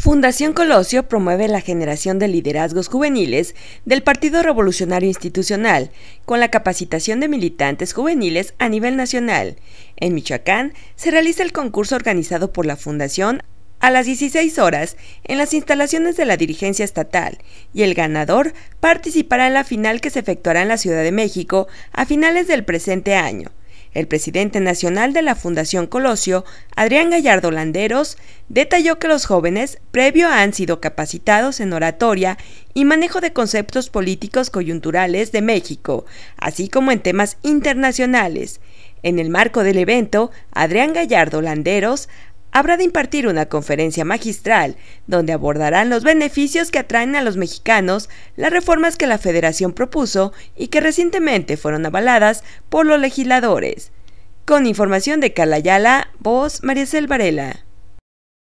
Fundación Colosio promueve la generación de liderazgos juveniles del Partido Revolucionario Institucional con la capacitación de militantes juveniles a nivel nacional. En Michoacán se realiza el concurso organizado por la Fundación a las 16 horas en las instalaciones de la dirigencia estatal y el ganador participará en la final que se efectuará en la Ciudad de México a finales del presente año. El presidente nacional de la Fundación Colosio, Adrián Gallardo Landeros, detalló que los jóvenes previo han sido capacitados en oratoria y manejo de conceptos políticos coyunturales de México, así como en temas internacionales. En el marco del evento, Adrián Gallardo Landeros habrá de impartir una conferencia magistral donde abordarán los beneficios que atraen a los mexicanos las reformas que la federación propuso y que recientemente fueron avaladas por los legisladores. Con información de Calayala, voz Maricel Varela.